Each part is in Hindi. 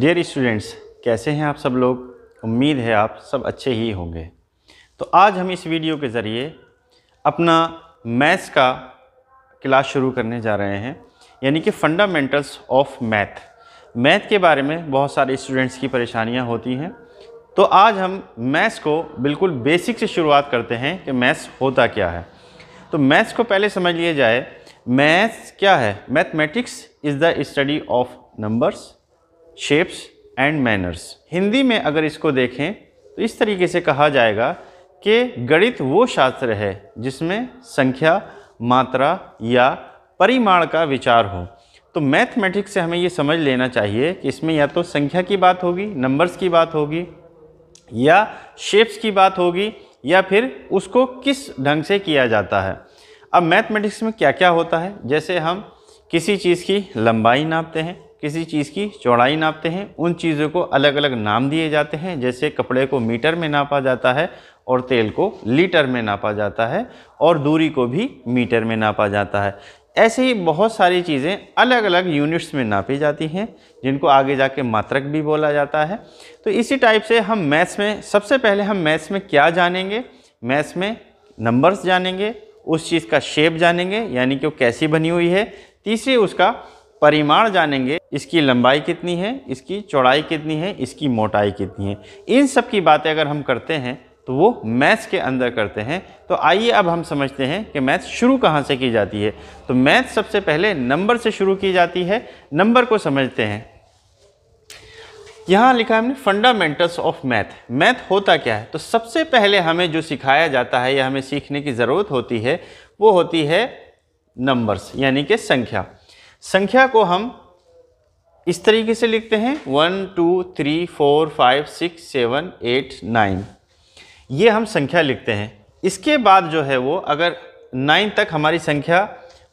डियर स्टूडेंट्स कैसे हैं आप सब लोग उम्मीद है आप सब अच्छे ही होंगे तो आज हम इस वीडियो के ज़रिए अपना मैथ्स का क्लास शुरू करने जा रहे हैं यानी कि फंडामेंटल्स ऑफ मैथ मैथ के बारे में बहुत सारे स्टूडेंट्स की परेशानियां होती हैं तो आज हम मैथ्स को बिल्कुल बेसिक से शुरुआत करते हैं कि मैथ्स होता क्या है तो मैथ्स को पहले समझ लिया जाए मैथ्स क्या है mathematics is the study of numbers shapes and manners Hindi में अगर इसको देखें तो इस तरीके से कहा जाएगा कि गणित वो शास्त्र है जिसमें संख्या मात्रा या परिमाण का विचार हो तो मैथमेटिक्स से हमें ये समझ लेना चाहिए कि इसमें या तो संख्या की बात होगी नंबर्स की बात होगी या शेप्स की बात होगी या फिर उसको किस ढंग से किया जाता है अब मैथमेटिक्स में क्या क्या होता है जैसे हम किसी चीज़ की लंबाई नापते हैं किसी चीज़ की चौड़ाई नापते हैं उन चीज़ों को अलग अलग नाम दिए जाते हैं जैसे कपड़े को मीटर में नापा जाता है और तेल को लीटर में नापा जाता है और दूरी को भी मीटर में नापा जाता है ऐसे ही बहुत सारी चीज़ें अलग अलग यूनिट्स में नापी जाती हैं जिनको आगे जाके मात्रक भी बोला जाता है तो इसी टाइप से हम मैथ्स में सबसे पहले हम मैथ्स में क्या जानेंगे मैथ्स में नंबर्स जानेंगे उस चीज़ का शेप जानेंगे यानी कि वो कैसी बनी हुई है तीसरी उसका परिमाण जानेंगे इसकी लंबाई कितनी है इसकी चौड़ाई कितनी है इसकी मोटाई कितनी है इन सब की बातें अगर हम करते हैं तो वो मैथ्स के अंदर करते हैं तो आइए अब हम समझते हैं कि मैथ्स शुरू कहाँ से की जाती है तो मैथ्स सबसे पहले नंबर से शुरू की जाती है नंबर को समझते हैं यहाँ लिखा है हमने फंडामेंटल्स ऑफ मैथ मैथ होता क्या है तो सबसे पहले हमें जो सिखाया जाता है या हमें सीखने की ज़रूरत होती है वो होती है नंबर्स यानी कि संख्या संख्या को हम इस तरीके से लिखते हैं one two three four five six seven eight nine ये हम संख्या लिखते हैं इसके बाद जो है वो अगर नाइन तक हमारी संख्या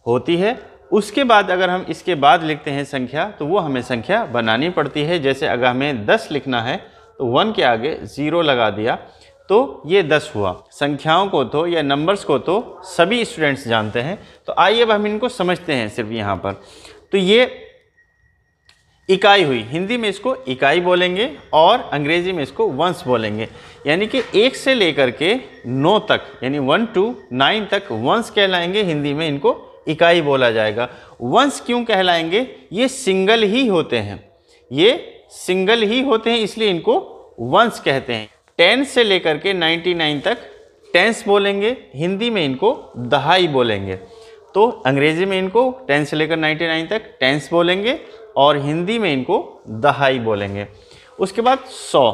होती है उसके बाद अगर हम इसके बाद लिखते हैं संख्या तो वो हमें संख्या बनानी पड़ती है जैसे अगर हमें दस लिखना है तो वन के आगे ज़ीरो लगा दिया तो ये दस हुआ संख्याओं को तो या नंबर्स को तो सभी स्टूडेंट्स जानते हैं तो आइए अब हम इनको समझते हैं सिर्फ यहाँ पर तो ये इकाई हुई हिंदी में इसको इकाई बोलेंगे और अंग्रेजी में इसको वंस बोलेंगे यानी कि एक से लेकर के नौ तक यानी वन टू नाइन तक वंस कहलाएंगे हिंदी में इनको इकाई बोला जाएगा वंस क्यों कहलाएंगे ये सिंगल ही होते हैं ये सिंगल ही होते हैं इसलिए इनको वंस कहते हैं टेंस से लेकर के 99 तक टेंस बोलेंगे हिंदी में इनको दहाई बोलेंगे तो अंग्रेजी में इनको टेंस से लेकर 99 तक टेंस बोलेंगे और हिंदी में इनको दहाई बोलेंगे उसके बाद सौ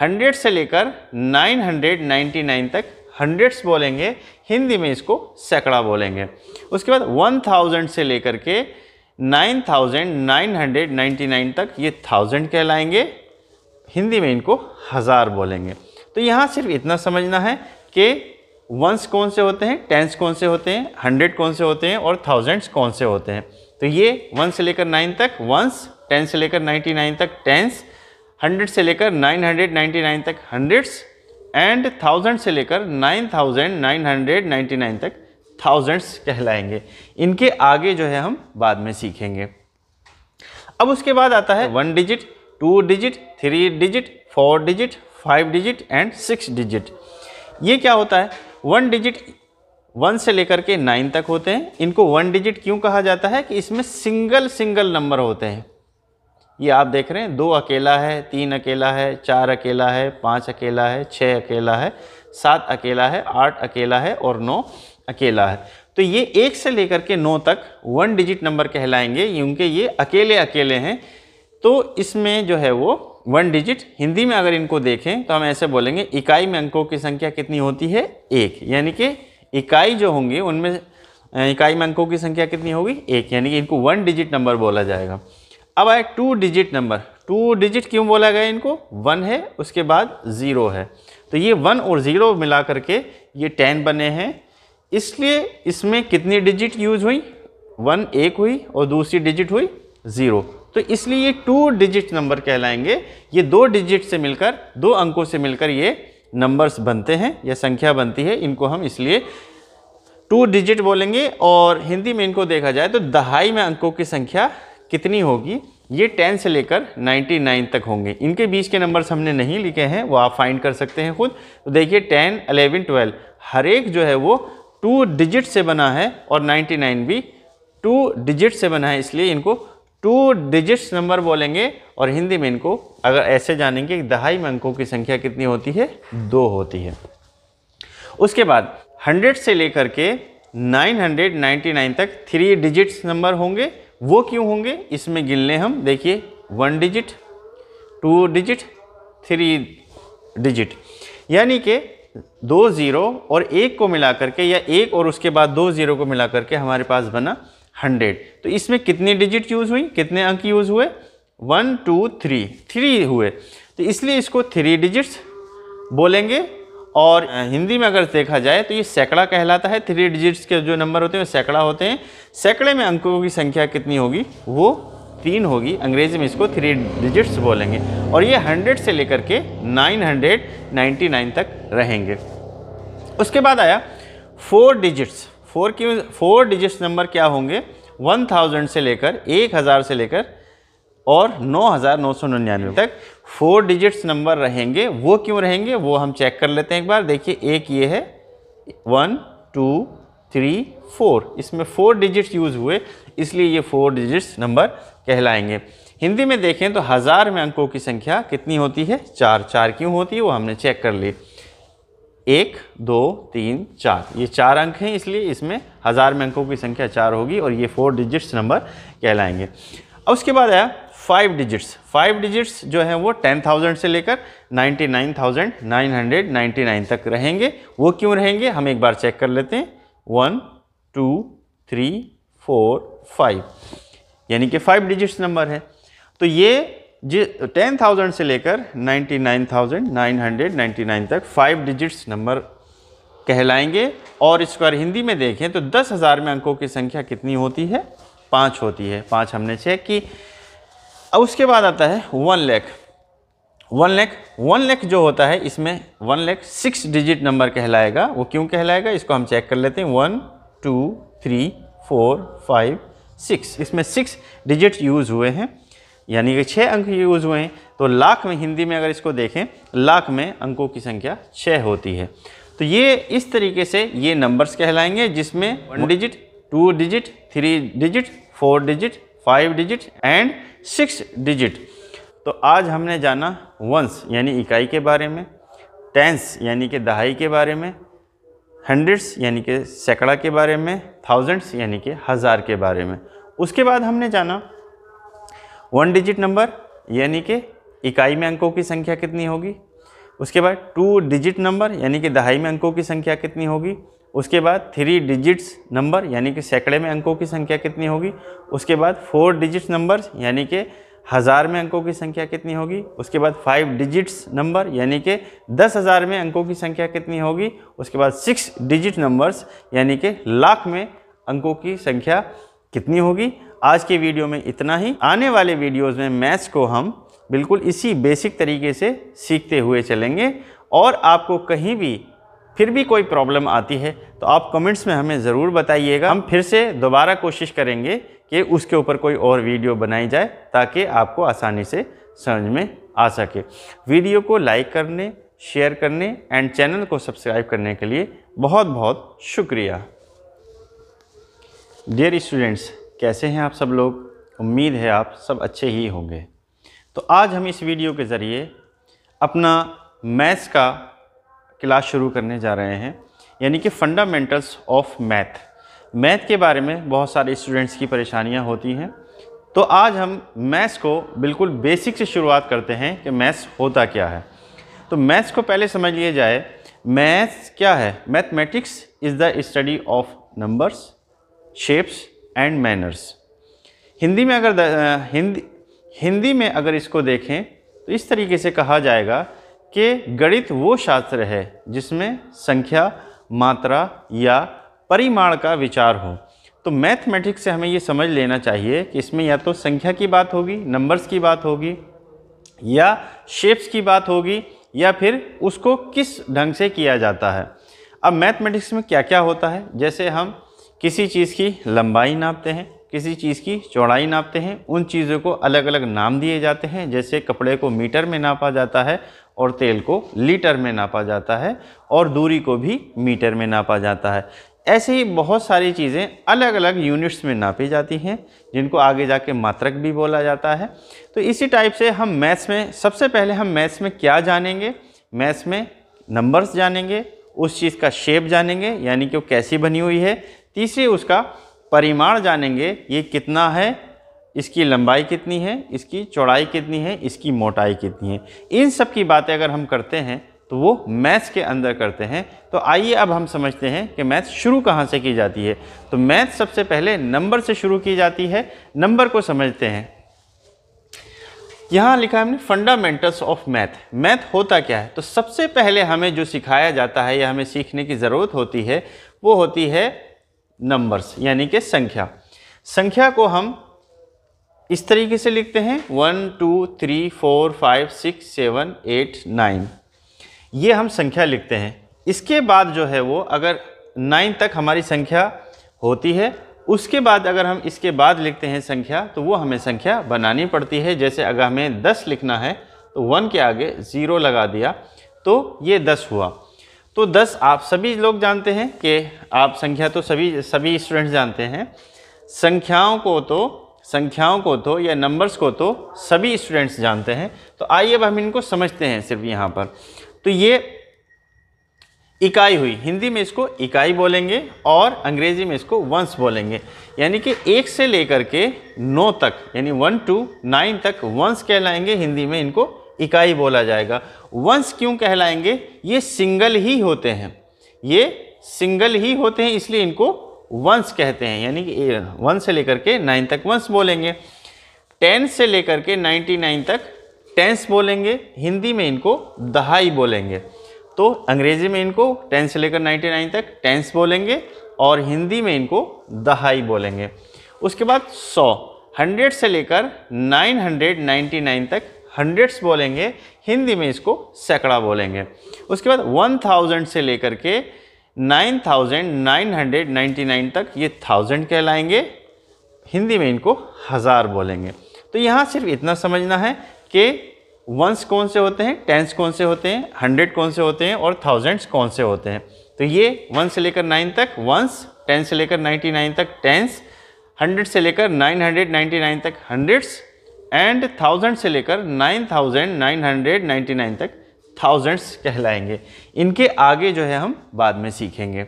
हंड्रेड से लेकर 999 तक हंड्रेड्स बोलेंगे हिंदी में इसको सैकड़ा बोलेंगे उसके बाद वन थाउजेंड से लेकर के nine thousand nine hundred ninety nine तक ये थाउजेंड कहलाएंगे हिंदी में इनको हज़ार बोलेंगे तो यहाँ सिर्फ इतना समझना है कि वंस कौन से होते हैं टेंस कौन से होते हैं हंड्रेड कौन से होते हैं और थाउजेंड्स कौन से होते हैं तो ये वन से लेकर नाइन तक वंस टेन से लेकर नाइन्टी नाइन तक टेंस हंड्रेड से लेकर नाइन हंड्रेड नाइन्टी नाइन तक हंड्रेड्स एंड थाउजेंड से लेकर nine thousand nine hundred ninety nine तक थाउजेंड्स कहलाएंगे इनके आगे जो है हम बाद में सीखेंगे अब उसके बाद आता है one digit two digit three digit four digit five digit and six digit ये क्या होता है वन डिजिट वन से लेकर के नाइन तक होते हैं इनको वन डिजिट क्यों कहा जाता है कि इसमें सिंगल सिंगल नंबर होते हैं ये आप देख रहे हैं दो अकेला है तीन अकेला है चार अकेला है पाँच अकेला है छः अकेला है सात अकेला है आठ अकेला है और नौ अकेला है तो ये एक से लेकर के नौ तक वन डिजिट नंबर कहलाएंगे क्योंकि ये अकेले अकेले हैं तो इसमें जो है वो वन डिजिट हिंदी में अगर इनको देखें तो हम ऐसे बोलेंगे इकाई में अंकों की संख्या कितनी होती है एक यानी कि इकाई जो होंगे उनमें इकाई में अंकों की संख्या कितनी होगी एक यानी कि इनको वन डिजिट नंबर बोला जाएगा अब आए two digit number two digit क्यों बोला गया इनको वन है उसके बाद ज़ीरो है तो ये वन और ज़ीरो मिला करके ये टेन बने हैं इसलिए इसमें कितनी डिजिट यूज हुई वन एक हुई और दूसरी डिजिट हुई ज़ीरो तो इसलिए ये टू डिजिट नंबर कहलाएंगे ये दो डिजिट से मिलकर दो अंकों से मिलकर ये नंबर्स बनते हैं या संख्या बनती है इनको हम इसलिए टू डिजिट बोलेंगे और हिंदी में इनको देखा जाए तो दहाई में अंकों की संख्या कितनी होगी ये 10 से लेकर 99 तक होंगे इनके बीच के नंबर्स हमने नहीं लिखे हैं वो आप फाइंड कर सकते हैं खुद तो देखिए 10, 11, 12 हर एक जो है वो टू डिजिट से बना है और 99 भी टू डिजिट से बना है इसलिए इनको टू डिजिट्स नंबर बोलेंगे और हिंदी में इनको अगर ऐसे जानेंगे दहाई में अंकों की संख्या कितनी होती है दो होती है उसके बाद हंड्रेड से लेकर के 999 तक थ्री डिजिट्स नंबर होंगे वो क्यों होंगे इसमें गिनने हम देखिए one digit two digit three digit यानी कि दो ज़ीरो और एक को मिला करके या एक और उसके बाद दो ज़ीरो को मिला करके हमारे पास बना हंड्रेड तो इसमें कितनी डिजिट यूज़ हुई कितने अंक यूज़ हुए वन टू थ्री थ्री हुए तो इसलिए इसको थ्री डिजिट्स बोलेंगे और हिंदी में अगर देखा जाए तो ये सैकड़ा कहलाता है थ्री डिजिट्स के जो नंबर होते हैं सैकड़ा होते हैं सैकड़े में अंकों की संख्या कितनी होगी वो तीन होगी अंग्रेजी में इसको थ्री डिजिट्स बोलेंगे और ये हंड्रेड से लेकर के नाइन हंड्रेड नाइन्टी नाइन तक रहेंगे उसके बाद आया फोर डिजिट्स फोर के फोर डिजिट्स नंबर क्या होंगे वन थाउजेंड से लेकर एक हज़ार से लेकर और नौ हज़ार नौ सौ निन्यानवे तक फोर डिजिट्स नंबर रहेंगे वो क्यों रहेंगे वो हम चेक कर लेते हैं एक बार देखिए एक ये है वन टू थ्री फोर इसमें फोर डिजिट्स यूज़ हुए इसलिए ये फोर डिजिट्स नंबर कहलाएंगे हिंदी में देखें तो हज़ार में अंकों की संख्या कितनी होती है चार चार क्यों होती है वो हमने चेक कर ली एक दो तीन चार ये चार अंक हैं इसलिए इसमें हज़ार में अंकों की संख्या चार होगी और ये फोर डिजिट्स नंबर कहलाएंगे अब उसके बाद आया फाइव डिजिट्स फाइव डिजिट्स जो हैं वो टेन थाउजेंड से लेकर ninety nine thousand nine hundred ninety nine तक रहेंगे वो क्यों रहेंगे हम एक बार चेक कर लेते हैं one two three four five यानी कि फाइव डिजिट्स नंबर है तो ये जी टेन थाउजेंड से लेकर ninety nine thousand nine hundred ninety nine तक फाइव डिजिट्स नंबर कहलाएंगे और इसको अगर हिंदी में देखें तो दस हज़ार में अंकों की संख्या कितनी होती है पाँच होती है पाँच हमने चेक की अब उसके बाद आता है one lakh one lakh one lakh जो होता है इसमें one lakh six digit number कहलाएगा वो क्यों कहलाएगा इसको हम चेक कर लेते हैं one two three four five six इसमें सिक्स डिजिट यूज़ हुए हैं यानी कि छः अंक यूज़ हुए हैं तो लाख में हिंदी में अगर इसको देखें लाख में अंकों की संख्या छः होती है तो ये इस तरीके से ये नंबर्स कहलाएंगे जिसमें one digit two digit three digit four digit five digit and six digit तो आज हमने जाना वंस यानी इकाई के बारे में टेंस यानी कि दहाई के बारे में हंड्रेड्स यानी कि सैकड़ा के बारे में थाउजेंड्स यानी कि हज़ार के बारे में उसके बाद हमने जाना वन डिजिट नंबर यानी कि इकाई में अंकों की संख्या कितनी होगी उसके बाद टू डिजिट नंबर यानी कि दहाई में अंकों की संख्या कितनी होगी उसके बाद थ्री डिजिट्स नंबर यानी कि सैकड़े में अंकों की संख्या कितनी होगी उसके बाद फोर डिजिट्स नंबर यानी कि हज़ार में अंकों की संख्या कितनी होगी उसके बाद फाइव डिजिट्स नंबर यानी कि दस हज़ार में अंकों की संख्या कितनी होगी उसके बाद सिक्स डिजिट नंबर्स यानी कि लाख में अंकों की संख्या कितनी होगी आज के वीडियो में इतना ही आने वाले वीडियोज़ में मैथ्स को हम बिल्कुल इसी बेसिक तरीके से सीखते हुए चलेंगे और आपको कहीं भी फिर भी कोई प्रॉब्लम आती है तो आप कमेंट्स में हमें ज़रूर बताइएगा हम फिर से दोबारा कोशिश करेंगे कि उसके ऊपर कोई और वीडियो बनाई जाए ताकि आपको आसानी से समझ में आ सके वीडियो को लाइक करने शेयर करने एंड चैनल को सब्सक्राइब करने के लिए बहुत बहुत शुक्रिया डियर स्टूडेंट्स कैसे हैं आप सब लोग उम्मीद है आप सब अच्छे ही होंगे तो आज हम इस वीडियो के ज़रिए अपना मैथ्स का क्लास शुरू करने जा रहे हैं यानी कि फंडामेंटल्स ऑफ मैथ मैथ के बारे में बहुत सारे स्टूडेंट्स की परेशानियां होती हैं तो आज हम मैथ्स को बिल्कुल बेसिक से शुरुआत करते हैं कि मैथ्स होता क्या है तो मैथ्स को पहले समझ लिया जाए मैथ्स क्या है mathematics is the study of numbers shapes and manners Hindi में अगर हिंदी हिंदी में अगर इसको देखें तो इस तरीके से कहा जाएगा कि गणित वो शास्त्र है जिसमें संख्या मात्रा या परिमाण का विचार हो तो मैथमेटिक्स से हमें ये समझ लेना चाहिए कि इसमें या तो संख्या की बात होगी नंबर्स की बात होगी या शेप्स की बात होगी या फिर उसको किस ढंग से किया जाता है अब मैथमेटिक्स में क्या क्या होता है जैसे हम किसी चीज़ की लंबाई नापते हैं किसी चीज़ की चौड़ाई नापते हैं उन चीज़ों को अलग अलग नाम दिए जाते हैं जैसे कपड़े को मीटर में नापा जाता है और तेल को लीटर में नापा जाता है और दूरी को भी मीटर में नापा जाता है ऐसे ही बहुत सारी चीज़ें अलग अलग यूनिट्स में नापी जाती हैं जिनको आगे जाके मात्रक भी बोला जाता है तो इसी टाइप से हम मैथ्स में सबसे पहले हम मैथ्स में क्या जानेंगे मैथ्स में नंबर्स जानेंगे उस चीज़ का शेप जानेंगे यानी कि वो कैसी बनी हुई है तीसरे उसका परिमाण जानेंगे ये कितना है इसकी लंबाई कितनी है इसकी चौड़ाई कितनी है इसकी मोटाई कितनी है इन सब की बातें अगर हम करते हैं तो वो मैथ्स के अंदर करते हैं तो आइए अब हम समझते हैं कि मैथ्स शुरू कहाँ से की जाती है तो मैथ्स सबसे पहले नंबर से शुरू की जाती है नंबर को समझते हैं यहाँ लिखा है हमने फंडामेंटल्स ऑफ मैथ मैथ होता क्या है तो सबसे पहले हमें जो सिखाया जाता है या हमें सीखने की ज़रूरत होती है वो होती है नंबर्स यानी कि संख्या संख्या को हम इस तरीके से लिखते हैं one two three four five six seven eight nine ये हम संख्या लिखते हैं इसके बाद जो है वो अगर नाइन तक हमारी संख्या होती है उसके बाद अगर हम इसके बाद लिखते हैं संख्या तो वो हमें संख्या बनानी पड़ती है जैसे अगर हमें दस लिखना है तो वन के आगे ज़ीरो लगा दिया तो ये दस हुआ तो 10 आप सभी लोग जानते हैं कि आप संख्या तो सभी सभी स्टूडेंट्स जानते हैं संख्याओं को तो संख्याओं को तो या नंबर्स को तो सभी स्टूडेंट्स जानते हैं तो आइए अब हम इनको समझते हैं सिर्फ यहाँ पर तो ये इकाई हुई हिंदी में इसको इकाई बोलेंगे और अंग्रेजी में इसको वंस बोलेंगे यानी कि एक से लेकर के नौ तक यानी वन टू नाइन तक वंस कहलाएंगे हिंदी में इनको इकाई बोला जाएगा वंश क्यों कहलाएंगे ये सिंगल ही होते हैं ये सिंगल ही होते हैं इसलिए इनको वंश कहते हैं यानी कि वन से लेकर के नाइन तक वंश बोलेंगे टेन से लेकर के नाइन्टी नाइन तक टेंस बोलेंगे हिंदी में इनको दहाई बोलेंगे तो अंग्रेजी में इनको टेन से लेकर नाइन्टी नाइन तक टेंस बोलेंगे और हिंदी में इनको दहाई बोलेंगे उसके बाद सौ हंड्रेड से लेकर नाइन हंड्रेड नाइन्टी नाइन तक हंड्रेड्स बोलेंगे हिंदी में इसको सैकड़ा बोलेंगे उसके बाद वन थाउजेंड से लेकर के nine thousand nine hundred ninety nine तक ये थाउजेंड कहलाएंगे हिंदी में इनको हज़ार बोलेंगे तो यहाँ सिर्फ इतना समझना है कि वंस कौन से होते हैं टेंस कौन से होते हैं हंड्रेड कौन से होते हैं और थाउजेंड्स कौन से होते हैं तो ये वन से लेकर नाइन तक वंस टेन से लेकर नाइन्टी नाइन तक टेंस हंड्रेड से लेकर नाइन हंड्रेड नाइन्टी नाइन तक हंड्रेड्स एंड थाउजेंड से लेकर nine thousand nine hundred ninety nine तक थाउजेंड्स कहलाएंगे इनके आगे जो है हम बाद में सीखेंगे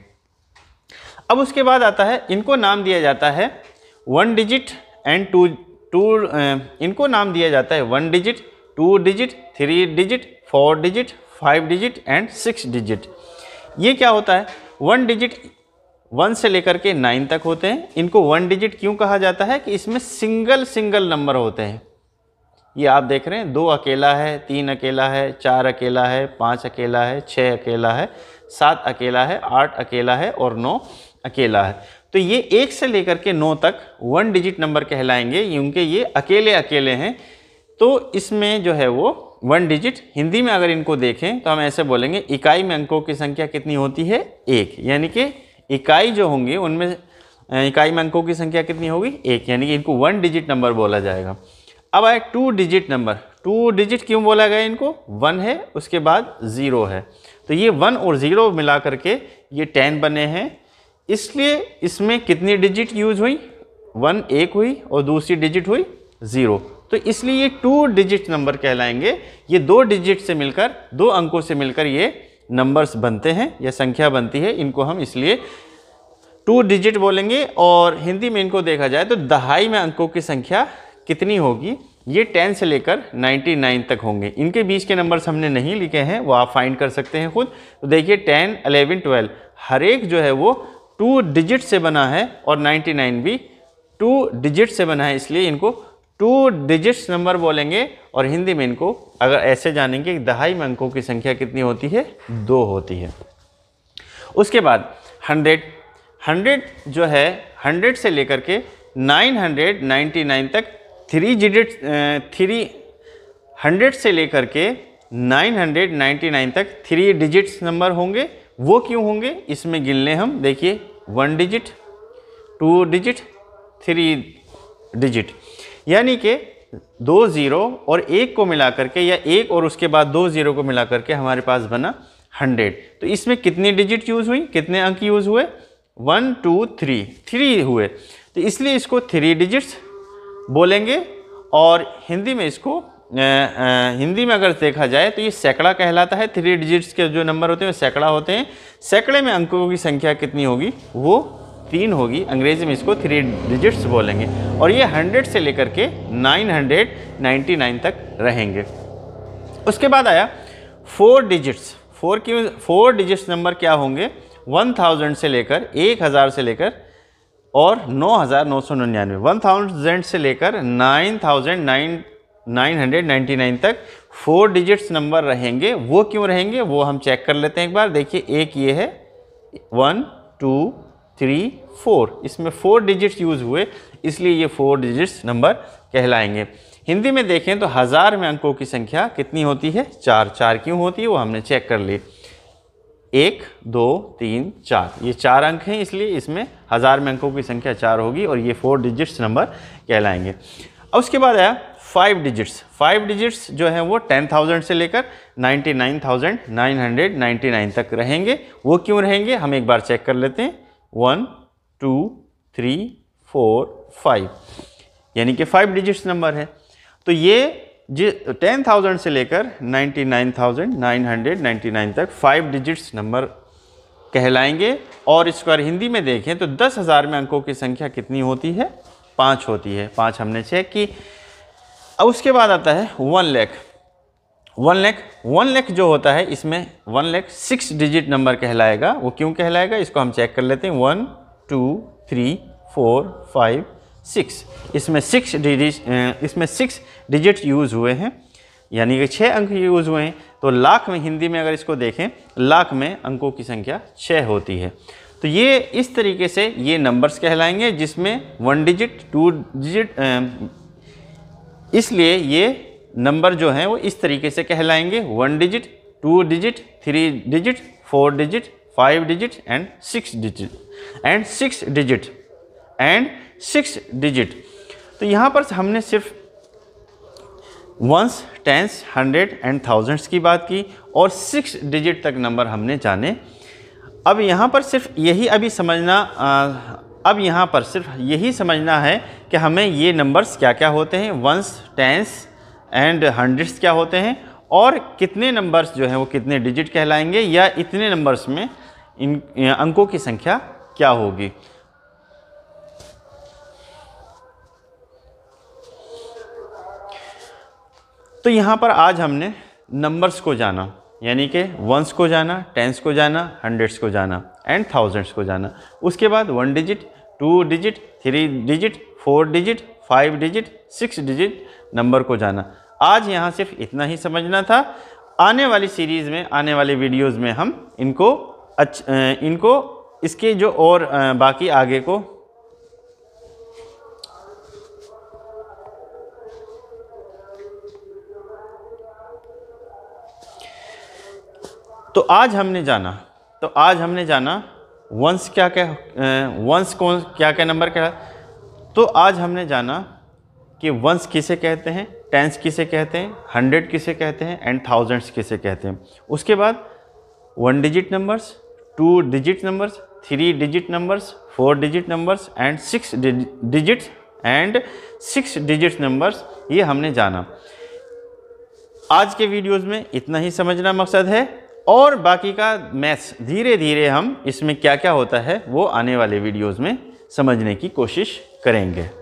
अब उसके बाद आता है इनको नाम दिया जाता है one digit and two two इनको नाम दिया जाता है one digit two digit three digit four digit five digit and six digit ये क्या होता है वन डिजिट वन से लेकर के नाइन तक होते हैं इनको वन डिजिट क्यों कहा जाता है कि इसमें सिंगल सिंगल नंबर होते हैं ये आप देख रहे हैं दो अकेला है तीन अकेला है चार अकेला है पाँच अकेला है छः अकेला है सात अकेला है आठ अकेला है और नौ अकेला है तो ये एक से लेकर के नौ तक वन डिजिट नंबर कहलाएंगे क्योंकि ये अकेले अकेले हैं तो इसमें जो है वो वन डिजिट हिंदी में अगर इनको देखें तो हम ऐसे बोलेंगे इकाई में अंकों की संख्या कितनी होती है एक यानी कि इकाई जो होंगी उनमें इकाई में अंकों की संख्या कितनी होगी एक यानी कि इनको वन डिजिट नंबर बोला जाएगा अब आए two digit number two digit क्यों बोला गया इनको वन है उसके बाद ज़ीरो है तो ये वन और ज़ीरो मिला करके ये टेन बने हैं इसलिए इसमें कितनी डिजिट यूज हुई वन एक हुई और दूसरी डिजिट हुई ज़ीरो तो इसलिए ये टू डिजिट नंबर कहलाएंगे ये दो डिजिट से मिलकर दो अंकों से मिलकर ये नंबर्स बनते हैं या संख्या बनती है इनको हम इसलिए टू डिजिट बोलेंगे और हिंदी में इनको देखा जाए तो दहाई में अंकों की संख्या कितनी होगी ये 10 से लेकर 99 तक होंगे इनके बीच के नंबर्स हमने नहीं लिखे हैं वो आप फाइंड कर सकते हैं खुद तो देखिए 10, 11, 12 हर एक जो है वो टू डिजिट से बना है और 99 भी टू डिजिट से बना है इसलिए इनको टू डिजिट्स नंबर बोलेंगे और हिंदी में इनको अगर ऐसे जानेंगे कि दहाई में अंकों की संख्या कितनी होती है दो होती है उसके बाद हंड्रेड हंड्रेड जो है हंड्रेड से लेकर के 999 तक थ्री डिजिट थ्री हंड्रेड से लेकर के 999 तक थ्री डिजिट्स नंबर होंगे वो क्यों होंगे इसमें लें हम देखिए one digit two digit three digit यानी कि दो ज़ीरो और एक को मिला करके या एक और उसके बाद दो ज़ीरो को मिला करके हमारे पास बना हंड्रेड तो इसमें कितनी डिजिट यूज़ हुई कितने अंक यूज़ हुए वन टू थ्री थ्री हुए तो इसलिए इसको थ्री डिजिट्स बोलेंगे और हिंदी में इसको आ, आ, हिंदी में अगर देखा जाए तो ये सैकड़ा कहलाता है थ्री डिजिट्स के जो नंबर होते हैं वो सैकड़ा होते हैं सैकड़े में अंकों की संख्या कितनी होगी वो तीन होगी अंग्रेजी में इसको थ्री डिजिट्स बोलेंगे और ये हंड्रेड से लेकर के नाइन हंड्रेड नाइन्टी नाइन तक रहेंगे उसके बाद आया फोर डिजिट्स फोर की फोर डिजिट्स नंबर क्या होंगे वन थाउजेंड से लेकर एक हज़ार से लेकर और नौ हज़ार नौ सौ निन्यानवे वन थाउजेंड से लेकर nine thousand nine nine hundred ninety nine तक फोर डिजिट्स नंबर रहेंगे वो क्यों रहेंगे वो हम चेक कर लेते हैं एक बार देखिए एक ये है वन टू थ्री फोर इसमें फोर डिजिट्स यूज़ हुए इसलिए ये फोर डिजिट्स नंबर कहलाएंगे हिंदी में देखें तो हज़ार में अंकों की संख्या कितनी होती है चार चार क्यों होती है वो हमने चेक कर ली एक दो तीन चार ये चार अंक हैं इसलिए इसमें हज़ार में अंकों की संख्या चार होगी और ये फोर डिजिट्स नंबर कहलाएंगे अब उसके बाद आया फाइव डिजिट्स फाइव डिजिट्स जो हैं वो टेन थाउजेंड से लेकर ninety nine thousand nine hundred ninety nine तक रहेंगे वो क्यों रहेंगे हम एक बार चेक कर लेते हैं one two three four five यानी कि फाइव डिजिट्स नंबर है तो ये जी टेन थाउजेंड से लेकर ninety nine thousand nine hundred ninety nine तक फाइव डिजिट्स नंबर कहलाएंगे और इसको अगर हिंदी में देखें तो दस हज़ार में अंकों की संख्या कितनी होती है पाँच होती है पाँच हमने चेक की अब उसके बाद आता है वन लेख वन लेख वन लेख जो होता है इसमें वन लेख सिक्स डिजिट नंबर कहलाएगा वो क्यों कहलाएगा इसको हम चेक कर लेते हैं one two three four five six इसमें सिक्स डिजिट इसमें सिक्स डिजिट यूज़ हुए हैं यानी कि छः अंक यूज़ हुए हैं तो लाख में हिंदी में अगर इसको देखें लाख में अंकों की संख्या छः होती है तो ये इस तरीके से ये नंबर्स कहलाएंगे जिसमें वन डिजिट टू डिजिट इसलिए ये नंबर जो हैं वो इस तरीके से कहलाएंगे one digit two digit three digit four digit five digit and six digit and six digit and six digit तो यहाँ पर हमने सिर्फ ones tens hundred and thousands की बात की और सिक्स डिजिट तक नंबर हमने जाने अब यहाँ पर सिर्फ यही अभी समझना आ, अब यहाँ पर सिर्फ यही समझना है कि हमें ये नंबर्स क्या क्या होते हैं वंस टेंस एंड हंड्रेड्स क्या होते हैं और कितने नंबर्स जो हैं वो कितने डिजिट कहलाएंगे या इतने नंबर्स में इन अंकों की संख्या क्या होगी तो यहाँ पर आज हमने नंबर्स को जाना यानी कि वंस को जाना टेंस को जाना हंड्रेड्स को जाना एंड थाउजेंड्स को जाना उसके बाद one digit two digit three digit four digit five digit six digit number को जाना आज यहाँ सिर्फ इतना ही समझना था आने वाली सीरीज़ में आने वाले वीडियोज़ में हम इनको अच्छ इनको इसके जो और बाकी आगे को तो आज हमने जाना तो आज हमने जाना वंस क्या क्या वंस कौन क्या क्या नंबर क्या तो आज हमने जाना कि वंस किसे कहते हैं टेंस किसे कहते हैं हंड्रेड किसे कहते हैं एंड थाउजेंड्स किसे कहते हैं उसके बाद one digit numbers two digit numbers three digit numbers four digit numbers and six digit and six digit numbers ये हमने जाना आज के वीडियोस में इतना ही समझना मकसद है और बाकी का मैथ्स धीरे धीरे हम इसमें क्या क्या होता है वो आने वाले वीडियोज़ में समझने की कोशिश करेंगे